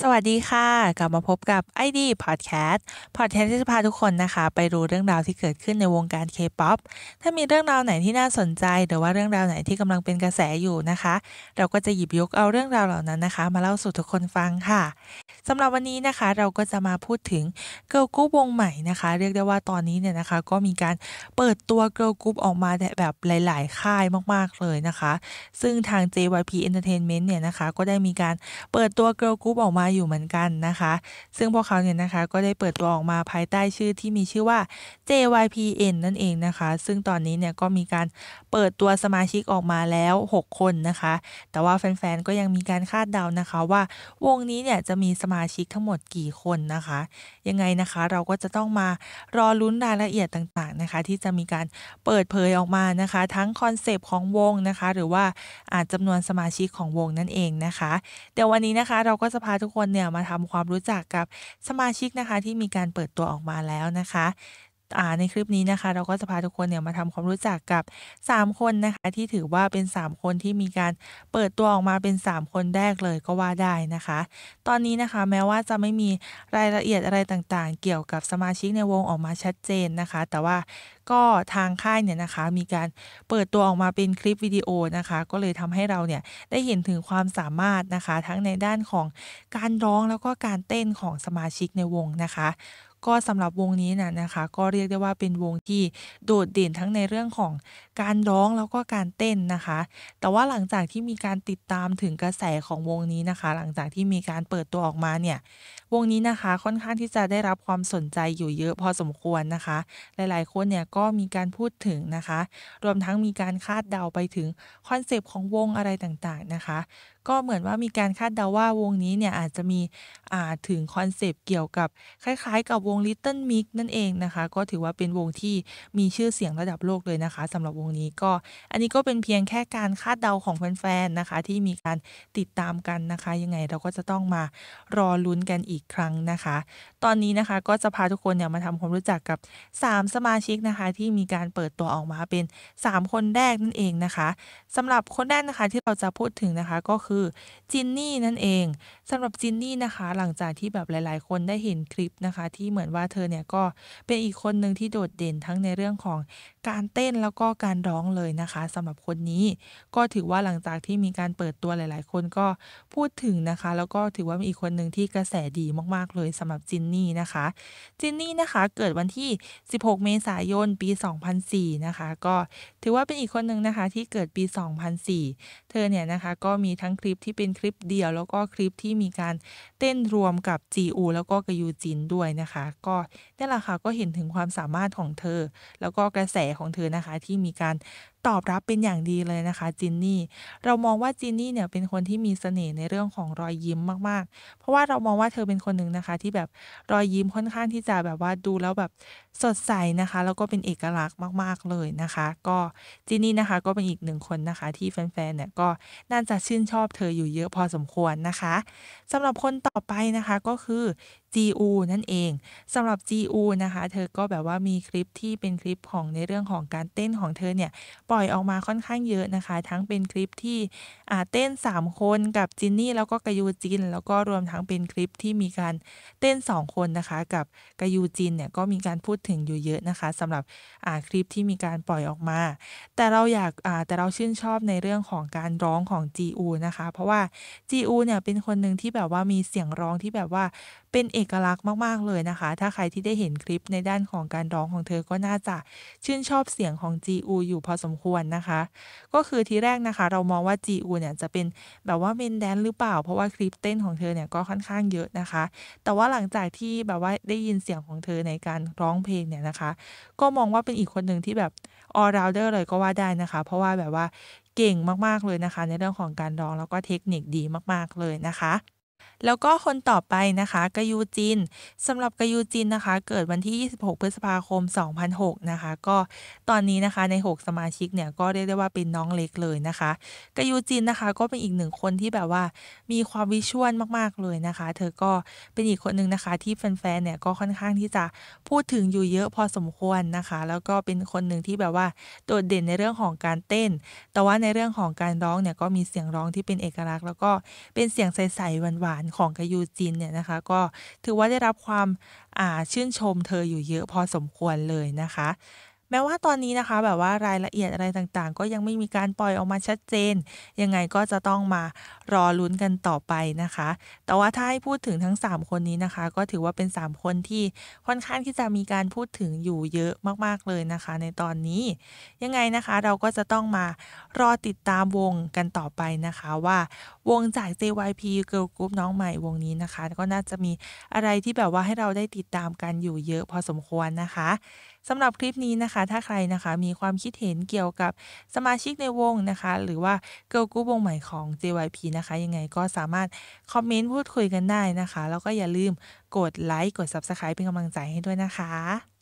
สวัสดีค่ะกลับมาพบกับ ID Podcast Podcast ที่จะพาทุกคนนะคะ ไปรู้เรื่องราวที่เกิดขึ้นในวงการ K-POP ถ้ามีเรื่องราวไหนที่น่าสนใจหรือว่าเรื่องราวไหนที่กำลังเป็นกระแสอยู่นะคะ เราก็จะหยิบยกเอาเรื่องราวเหล่านั้นนะคะ มาเล่าสู่ทุกคนฟังค่ะสำหรับวันนี้นะคะเราก็จะมาพูดถึงเกิร์ลกรุ๊ปวงใหม่นะคะ เรียกได้ว่าตอนนี้เนี่ยนะคะ ก็มีการเปิดตัวเกิร์ลกรุ๊ปออกมาแบบหลาย ๆ ค่ายมากๆเลยนะคะ ซึ่งทาง JYP Entertainment เนี่ยนะคะ ก็ได้มีการเปิดตัวเกิร์ลกรุ๊ปออกมามาอยู่เหมือนกันนะคะ ซึ่งพวกเขาเนี่ยนะคะก็ได้เปิดตัวออกมาภายใต้ชื่อที่มีชื่อว่า JYPN นั่นเองนะคะ ซึ่งตอนนี้เนี่ยก็มีการเปิดตัวสมาชิกออกมาแล้ว 6 คนนะคะ แต่ว่าแฟนๆ ก็ยังมีการคาดเดานะคะว่าวงนี้เนี่ยจะมีสมาชิกทั้งหมดกี่คนนะคะ ยังไงนะคะเราก็จะต้องมารอลุ้นรายละเอียดต่างๆ นะคะ ที่จะมีการเปิดเผยออกมานะคะทั้งคอนเซปต์ของวงนะคะ หรือว่าอาจจำนวนสมาชิกของวงนั่นเองนะคะ เดี๋ยววันนี้นะคะเราก็จะพาทุกทุกคนเนี่ยมาทำความรู้จักกับสมาชิกนะคะที่มีการเปิดตัวออกมาแล้วนะคะในคลิปนี้นะคะเราก็จะพาทุกคนเนี่ยมาทำความรู้จักกับ 3 คนนะคะที่ถือว่าเป็น 3 คนที่มีการเปิดตัวออกมาเป็น 3 คนแรกเลยก็ว่าได้นะคะ ตอนนี้นะคะแม้ว่าจะไม่มีรายละเอียดอะไรต่างๆ เกี่ยวกับสมาชิกในวงออกมาชัดเจนนะคะ แต่ว่าก็ทางค่ายเนี่ยนะคะมีการเปิดตัวออกมาเป็นคลิปวิดีโอนะคะ ก็เลยทำให้เราเนี่ยได้เห็นถึงความสามารถนะคะ ทั้งในด้านของการร้องแล้วก็การเต้นของสมาชิกในวงนะคะก็สำหรับวงนี้น่ะนะคะ ก็เรียกได้ว่าเป็นวงที่โดดเด่นทั้งในเรื่องของการร้องแล้วก็การเต้นนะคะ แต่ว่าหลังจากที่มีการติดตามถึงกระแสของวงนี้นะคะ หลังจากที่มีการเปิดตัวออกมาเนี่ยวงนี้นะคะค่อนข้างที่จะได้รับความสนใจอยู่เยอะพอสมควรนะคะ หลายๆคนเนี่ยก็มีการพูดถึงนะคะ รวมทั้งมีการคาดเดาไปถึงคอนเซปต์ของวงอะไรต่างๆนะคะ ก็เหมือนว่ามีการคาดเดาว่าวงนี้เนี่ยอาจจะมีถึงคอนเซปต์เกี่ยวกับคล้ายๆ กับวง Little Mix นั่นเองนะคะ ก็ถือว่าเป็นวงที่มีชื่อเสียงระดับโลกเลยนะคะสำหรับวงนี้ก็อันนี้ก็เป็นเพียงแค่การคาดเดาของแฟนๆนะคะ ที่มีการติดตามกันนะคะ ยังไงเราก็จะต้องมารอลุ้นกันอีกีกครั้งนะคะ ตอนนี้นะคะก็จะพาทุกคนเนี่ยมาทำความรู้จักกับ3สมาชิกนะคะที่มีการเปิดตัวออกมาเป็น 3 คนแรกนั่นเองนะคะสำหรับคนแรกนะคะที่เราจะพูดถึงนะคะก็คือจินนี่นั่นเองสำหรับจินนี่นะคะหลังจากที่แบบหลายๆ คนได้เห็นคลิปนะคะ ที่เหมือนว่าเธอเนี่ยก็เป็นอีกคนหนึ่งที่โดดเด่นทั้งในเรื่องของการเต้นแล้วก็การร้องเลยนะคะสำหรับคนนี้ ก็ถือว่าหลังจากที่มีการเปิดตัวหลายๆ คนก็พูดถึงนะคะ แล้วก็ถือว่ามีอีกคนหนึ่งที่กระแสดีมาก ๆ เลยสำหรับจินนี่นะคะจินนี่นะคะเกิดวันที่ 16 เมษายนปี 2004นะคะก็ถือว่าเป็นอีกคนหนึ่งนะคะที่เกิดปี 2004 เธอเนี่ยนะคะก็มีทั้งคลิปที่เป็นคลิปเดียว แล้วก็คลิปที่มีการเต้นรวมกับจีอูแล้วก็กยูจินด้วยนะคะ ก็นี่แหละค่ะก็เห็นถึงความสามารถของเธอแล้วก็กระแสของเธอนะคะ ที่มีการตอบรับเป็นอย่างดีเลยนะคะ จินนี่เรามองว่าจินนี่เนี่ยเป็นคนที่มีเสน่ห์ในเรื่องของรอยยิ้มมากๆเพราะว่าเรามองว่าเธอเป็นนคนหนึ่งนะคะที่แบบรอยยิ้มค่อนข้างที่จะแบบว่าดูแล้วแบบสดใสนะคะ แล้วก็เป็นเอกลักษณ์มาก ๆเลยนะคะ ก็จีนี่นะคะก็เป็นอีกหนึ่งคนนะคะ ที่แฟนๆเนี่ยก็น่าจะชื่นชอบเธออยู่เยอะพอสมควรนะคะ สำหรับคนต่อไปนะคะก็คือ GU นั่นเองสำหรับ GU นะคะ เธอก็แบบว่ามีคลิปที่เป็นคลิปของในเรื่องของการเต้นของเธอเนี่ยปล่อยออกมาค่อนข้างเยอะนะคะ ทั้งเป็นคลิปที่เต้น 3 คน กับจินนี่แล้วก็กายูจิน แล้วก็รวมทั้งเป็นคลิปที่มีการเต้น 2 คนนะคะกับกายูจินเนี่ยก็มีการพูดถึงอยู่เยอะนะคะสำหรับคลิปที่มีการปล่อยออกมา แต่เราอยากแต่เราชื่นชอบในเรื่องของการร้องของ GU นะคะเพราะว่า GU เนี่ยเป็นคนหนึ่งที่แบบว่ามีเสียงร้องที่แบบว่าเป็นเอกลักษณ์มากๆเลยนะคะ ถ้าใครที่ได้เห็นคลิปในด้านของการร้องของเธอก็น่าจะชื่นชอบเสียงของจีอูอยู่พอสมควรนะคะ ก็คือทีแรกนะคะเรามองว่าจีอูเนี่ยจะเป็นแบบว่าเมนแดนหรือเปล่า เพราะว่าคลิปเต้นของเธอเนี่ยก็ค่อนข้างเยอะนะคะ แต่ว่าหลังจากที่แบบว่าได้ยินเสียงของเธอในการร้องเพลงเนี่ยนะคะ ก็มองว่าเป็นอีกคนหนึ่งที่แบบออร์ราวเดอร์เลยก็ว่าได้นะคะ เพราะว่าแบบว่าเก่งมากๆเลยนะคะ ในเรื่องของการร้องแล้วก็เทคนิคดีมาก ๆเลยนะคะแล้วก็คนต่อไปนะคะกยูจินสำหรับกยูจินนะคะเกิดวันที่ 26 พฤษภาคม 2006 นะคะก็ตอนนี้นะคะใน 6 สมาชิกเนี่ยก็เรียกได้ว่าเป็นน้องเล็กเลยนะคะกยูจินนะคะก็เป็นอีกหนึ่งคนที่แบบว่ามีความวิชวลมากๆเลยนะคะ เธอก็เป็นอีกคนหนึ่งนะคะที่แฟนๆเนี่ยก็ค่อนข้างที่จะพูดถึงอยู่เยอะพอสมควรนะคะ แล้วก็เป็นคนหนึ่งที่แบบว่าโดดเด่นในเรื่องของการเต้น แต่ว่าในเรื่องของการร้องเนี่ยก็มีเสียงร้องที่เป็นเอกลักษณ์ แล้วก็เป็นเสียงใสๆหวานวานของกยูจินเนี่ยนะคะก็ถือว่าได้รับความชื่นชมเธออยู่เยอะพอสมควรเลยนะคะ แม้ว่าตอนนี้นะคะแบบว่ารายละเอียดอะไรต่างๆก็ยังไม่มีการปล่อยออกมาชัดเจน ยังไงก็จะต้องมารอลุ้นกันต่อไปนะคะ แต่ว่าถ้าให้พูดถึงทั้ง 3 คนนี้นะคะ ก็ถือว่าเป็น 3 คนที่ค่อนข้างที่จะมีการพูดถึงอยู่เยอะมากๆเลยนะคะในตอนนี้ยังไงนะคะเราก็จะต้องมารอติดตามวงกันต่อไปนะคะว่าวงจาก JYP Girl Group น้องใหม่วงนี้นะคะ ก็น่าจะมีอะไรที่แบบว่าให้เราได้ติดตามกันอยู่เยอะพอสมควรนะคะสำหรับคลิปนี้นะคะ ถ้าใครนะคะ มีความคิดเห็นเกี่ยวกับสมาชิกในวงนะคะ หรือว่าเกิลกูุ๊ปวงใหม่ของ JYP นะคะ ยังไงก็สามารถคอมเมนต์พูดคุยกันได้นะคะ แล้วก็อย่าลืมกดไลค์ กด Subscribe เป็นกำลังใจให้ด้วยนะคะ